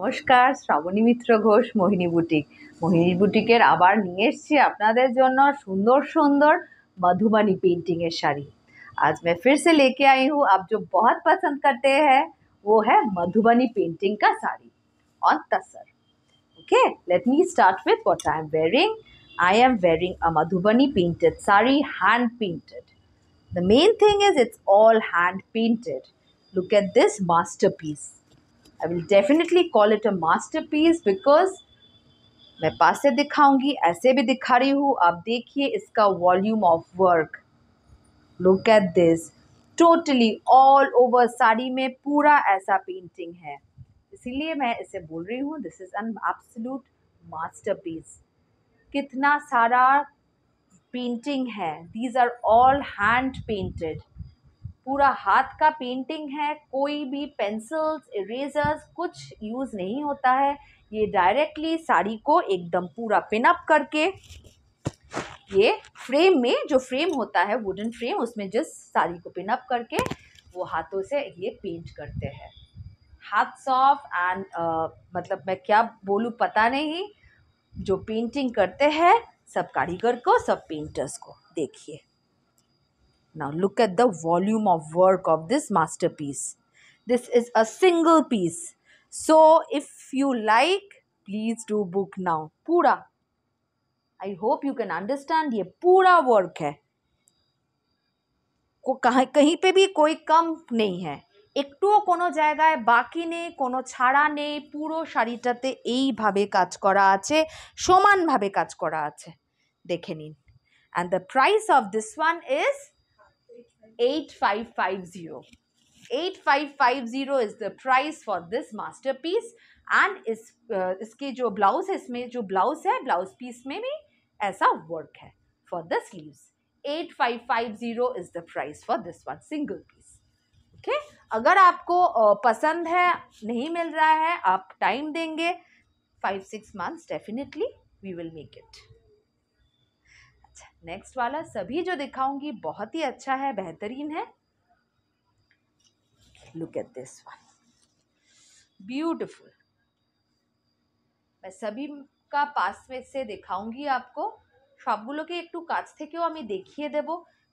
नमस्कार Shravani Mitra Ghosh Mohini boutique Mohini boutique आर नहीं सुंदर सुंदर मधुबनी पेंटिंग है साड़ी आज मैं फिर से लेके आई हूँ आप जो बहुत पसंद करते हैं वो है मधुबनी पेंटिंग का sari on tussar okay let me start with what I am wearing I am wearing a Madhubani painted sari hand painted the main thing is it's all hand painted look at this masterpiece I will definitely call it a masterpiece because मैं पास से दिखाऊंगी ऐसे भी दिखा रही हूँ आप देखिए इसका volume of work look at this totally all over sari में पूरा ऐसा पेंटिंग है इसीलिए मैं इसे बोल रही हूँ this is an absolute masterpiece कितना सारा पेंटिंग है these are all hand painted पूरा हाथ का पेंटिंग है कोई भी पेंसिल्स इरेजर्स कुछ यूज़ नहीं होता है ये डायरेक्टली साड़ी को एकदम पूरा पिनअप करके ये फ्रेम में जो फ्रेम होता है वुडन फ्रेम उसमें जिस साड़ी को पिनअप करके वो हाथों से ये पेंट करते हैं हाथ्स ऑफ एंड मतलब मैं क्या बोलूँ पता नहीं जो पेंटिंग करते हैं सब कारीगर को सब पेंटर्स को देखिए Now look at the volume of work of this masterpiece. This is a single piece. So if you like, please do book now. Pura. I hope you can understand ये पूरा वर्क है को कहीं कहीं पे भी कोई কম নেই হ্যায় একটুও কোনো জায়গায় বাকি নেই কোনো ছাড়া নেই পুরো শাড়িটাতে এইভাবে কাজ করা আছে সমানভাবে কাজ করা আছে দেখে নিন and the price of this one is 8550. 8550 is the price for this masterpiece and इस uh, इसके जो ब्लाउज है इसमें जो ब्लाउज है ब्लाउज पीस में भी ऐसा वर्क है for the sleeves at five five zero is the price for this one single piece okay अगर आपको पसंद है नहीं मिल रहा है आप टाइम देंगे five six months definitely we will make it next वाला सभी जो दिखाऊंगी बहुत ही अच्छा है बेहतरीन है look at this one beautiful मैं सभी का पास में से दिखाऊंगी आपको সবগুলো কে একটু কাছ থেকেও আমি দেখিয়ে দেব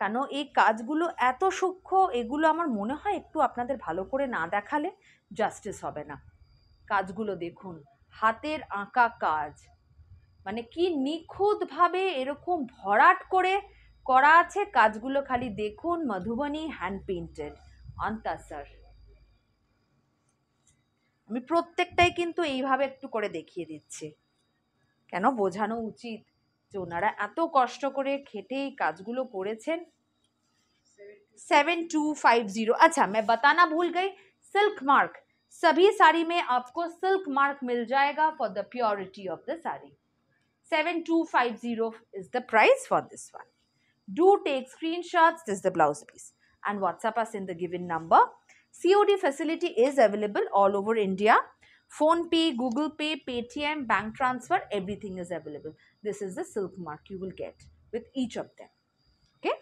কারণ এই কাজগুলো এত সূক্ষ্ম এগুলো আমার মনে হয় একটু আপনাদের ভালো করে না দেখালে जस्टिस হবে না কাজগুলো দেখুন হাতের আকা কাজ মানে কি নিখুঁতভাবে এরকম ভরাট করে করা আছে কাজগুলো খালি দেখুন মধুবনী হ্যান্ড পেন্টেড স্যার আমি প্রত্যেকটাই কিন্তু এইভাবে একটু করে দেখিয়ে দিচ্ছি কেন বোঝানো উচিত যে ওনারা এত কষ্ট করে খেটে এই কাজগুলো করেছেন সেভেন টু ফাইভ জিরো আচ্ছা মে বতানা ভুল গাই সিল্ক মার্ক সভি শাড়ি মে आपको সিল্ক মার্ক মিল जाएगा for the purity of the sari 7250 is the price for this one. Do take screenshots. This is the blouse piece. And WhatsApp us in the given number. COD facility is available all over India. Phone Pay, Google Pay, Paytm, bank transfer, everything is available. This is the silk mark you will get with each of them. Okay.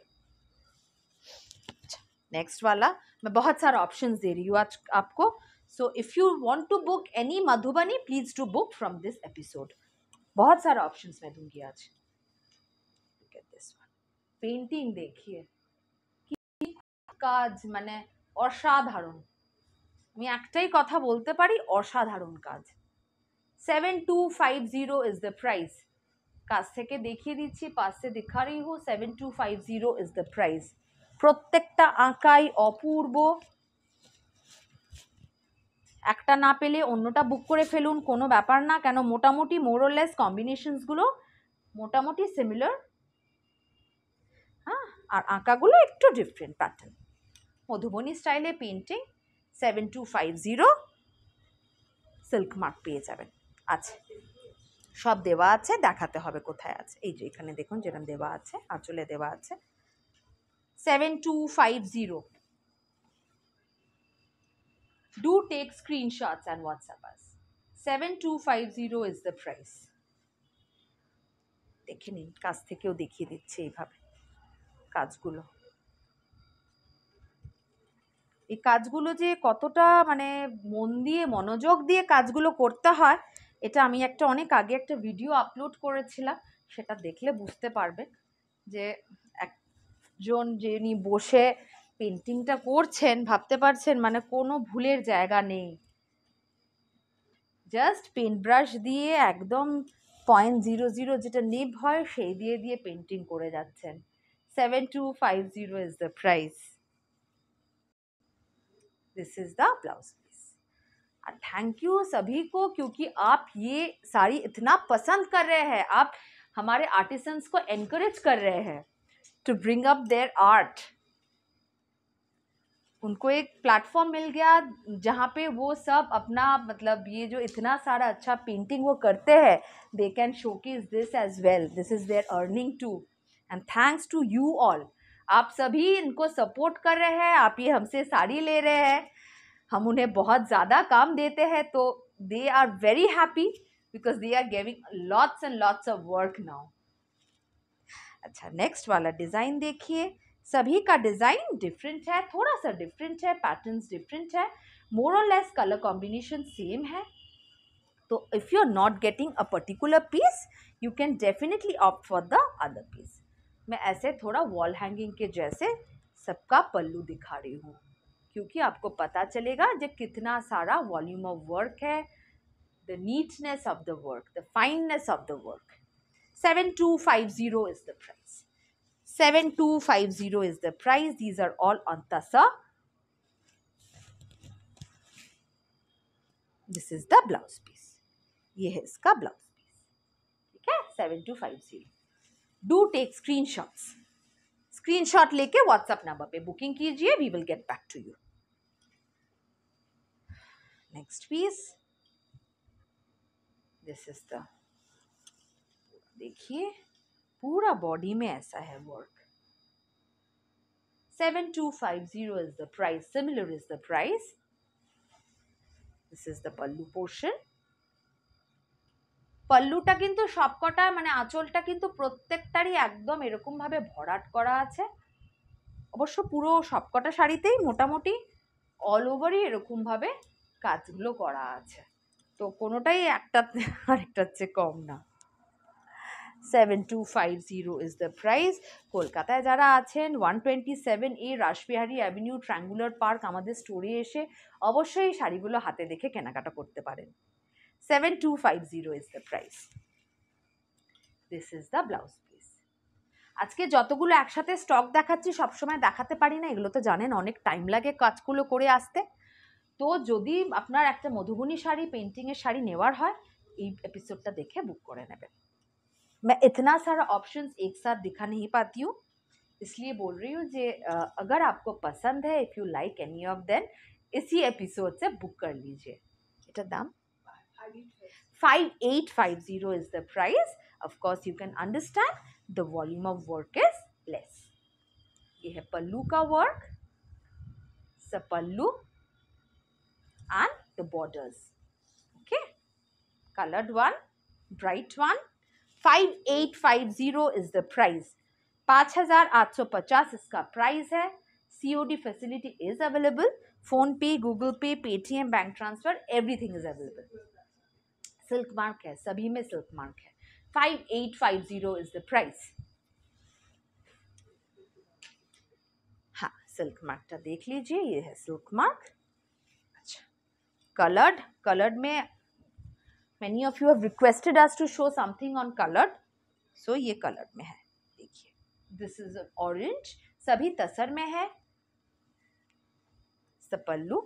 Next वाला मैं बहुत options दे रही हूँ आज आपको. So if you want to book any Madhubani, please do book from this episode. बहुत सारे option मैं दूंगी आज पेंटिंग देखिए পেন্টিং দেখিয়ে কাজ মানে অসাধারণ আমি একটাই কথা বলতে পারি অসাধারণ কাজ seven two five zero is the price কাজ থেকে দেখিয়ে দিচ্ছি পাশে দেখারই হো seven two five zero is the price প্রত্যেকটা আঁকাই অপূর্ব একটা না পেলে অন্যটা বুক করে ফেলুন কোনো ব্যাপার না কেন মোটামুটি মোরলেস কম্বিনেশনসগুলো মোটামুটি সিমিলার হ্যাঁ আর আঁকাগুলো একটু ডিফারেন্ট প্যাটার্ন মধুবনী স্টাইলে painting seven two five zero silk mark পেয়ে যাবেন আচ্ছা সব দেওয়া আছে দেখাতে হবে কোথায় আছে এই যে এখানে দেখুন যেরকম দেওয়া আছে আঁচলে দেওয়া আছে seven two five zero Do take screenshots and WhatsApp us. 7250 is the price. দেখে নিন কাজ থেকেও দেখিয়ে দিচ্ছে এইভাবে কাজগুলো এই কাজগুলো যে কতটা মানে মন দিয়ে মনোযোগ দিয়ে কাজগুলো করতে হয় এটা আমি একটা অনেক আগে একটা ভিডিও আপলোড করেছিলাম সেটা দেখলে বুঝতে পারবে যে একজন যিনি বসে पेंटिंग कर भावते मैं को भूल जैगा नहीं जस्ट पेंट ब्राश दिए एकदम पॉइंट जरोो जरोो जो निब है से दिए दिए पेंटिंग जावन two five zero is the price this is the blouse piece और थैंक यू सभी को क्योंकि आप ये साड़ी इतना पसंद कर रहे हैं आप हमारे आर्टिसंस को एनकरेज कर रहे हैं to bring up their art उनको एक प्लेटफॉर्म मिल गया जहाँ पे वो सब अपना मतलब ये जो इतना सारा अच्छा पेंटिंग वो करते हैं दे कैन शो किस this as well this is their earning too and thanks to you all आप सभी इनको सपोर्ट कर रहे हैं आप ये हमसे साड़ी ले रहे हैं हम उन्हें बहुत ज़्यादा काम देते हैं तो they are very happy because they are giving lots and lots of work now अच्छा नेक्स्ट वाला डिज़ाइन देखिए सभी का डिज़ाइन डिफरेंट है थोड़ा सा डिफरेंट है पैटर्न्स डिफरेंट है मोर और लेस कलर कॉम्बिनेशन सेम है तो if you are not getting a particular piece you can definitely opt for the other piece मैं ऐसे थोड़ा वॉल हैंगिंग के जैसे सबका पल्लू दिखा रही हूँ क्योंकि आपको पता चलेगा जब कितना सारा वॉल्यूम ऑफ वर्क है the neatness of the work the fineness of the work seven two five zero is the price seven two five zero is the price these are all on तसा this is the blouse piece ये है इसका blouse piece ठीक है seven two five zero do take screen shots screen shot लेके WhatsApp number पे booking कीजिए we will get back to you next piece this is the देखिए पूरा बॉडी में ऐसा है work 7250 is the price similar is the price this is the pallu portion পল্লুটা কিন্তু সবকটা মানে আঁচলটা কিন্তু প্রত্যেকটারই একদম এরকমভাবে ভরাট করা আছে অবশ্য পুরো সবকটা শাড়িতেই মোটামুটি অল ওভারই এরকমভাবে কাজগুলো করা আছে তো কোনোটাই একটা আরেকটার চেয়ে কম না seven two five zero is the price কলকাতায় যারা আছেন one twenty seven A Rashbehari Avenue Triangular Park আমাদের স্টোরে এসে অবশ্যই শাড়িগুলো হাতে দেখে কেনাকাটা করতে পারেন seven two five zero is the price this is the blouse piece আজকে যতগুলো একসাথে স্টক দেখাচ্ছি সবসময় দেখাতে পারি না এগুলো তো জানেন অনেক টাইম লাগে কাজগুলো করে আসতে তো যদি আপনার একটা মধুবনী শাড়ি পেন্টিংয়ের শাড়ি নেওয়ার হয় এই এপিসোডটা দেখে বুক করে নেবেন मैं इतना सारा ऑप्शन एक साथ दिखा नहीं पाती हूँ इसलिए बोल रही हूँ जे अगर आपको पसंद है if you like any of then इसी एपिसोड से बुक कर लीजिए इतना दाम five eight five zero is the price of course you can understand the volume of work is less ये है पल्लू का वर्क स pallu and the borders okay coloured one bright one five eight five zero is the price पाँच हज़ार आठ सौ पचास इसका प्राइस है C O D facility is available PhonePe Google Pay Paytm bank transfer everything is available silk mark है सभी में सिल्क मार्क है five eight five zero is the price हाँ सिल्क मार्क देख लीजिए ये है सिल्क मार्क अच्छा कलर्ड कलर्ड में many of you have requested us to show something on colour so ये कलर में है देखिए दिस इज ऑरेंज सभी तसर में है पल्लू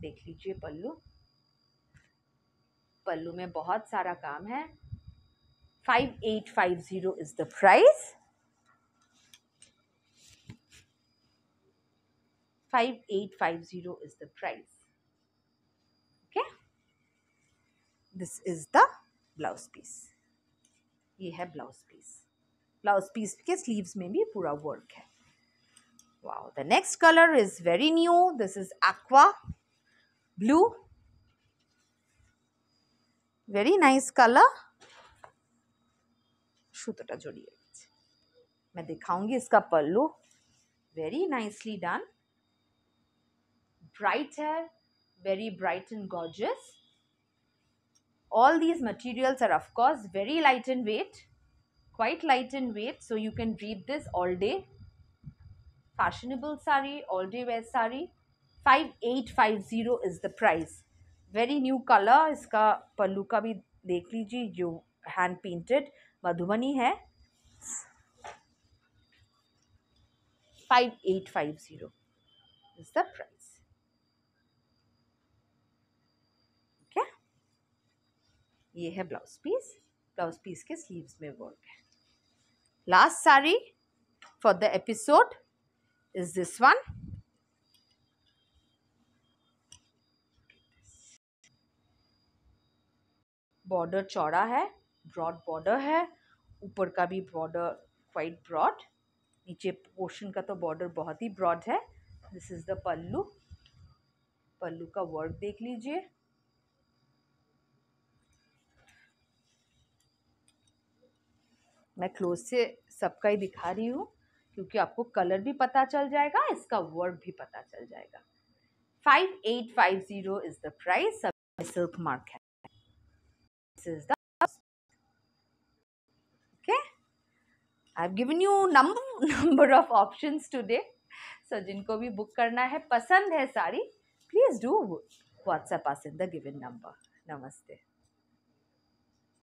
देख लीजिए पल्लू पल्लू में बहुत सारा काम है five eight five zero is the price five eight five zero is the price this is the blouse piece ये है ब्लाउज पीस ब्लाउज पीस के स्लीव्स में भी पूरा वर्क है wow the next colour is very new this is aqua blue very nice colour সুতোটা जड़िए मैं दिखाऊंगी इसका pallu very nicely done bright है very bright and gorgeous all these materials are of course very light in weight quite light in weight so you can read this all day fashionable sari all day wear sari 5850 is the price very new color iska pallu ka bhi dekh lijiye jo hand painted madhubani hai 5850 is the price ये है blouse piece blouse piece के sleeves में work है last sari for the episode is this one border चौड़ा है broad border है ऊपर का भी बॉर्डर क्वाइट ब्रॉड नीचे पोर्शन का तो बॉर्डर बहुत ही ब्रॉड है this is the pallu pallu का वर्क देख लीजिए मैं क्लोज से सबका ही दिखा रही हूँ क्योंकि आपको कलर भी पता चल जाएगा इसका वर्ड भी पता चल जाएगा five eight five zero is the price सब सिल्क मार्क है this is okay I have given you number number of options today so जिनको भी बुक करना है पसंद है sari please do WhatsApp us in the given number नमस्ते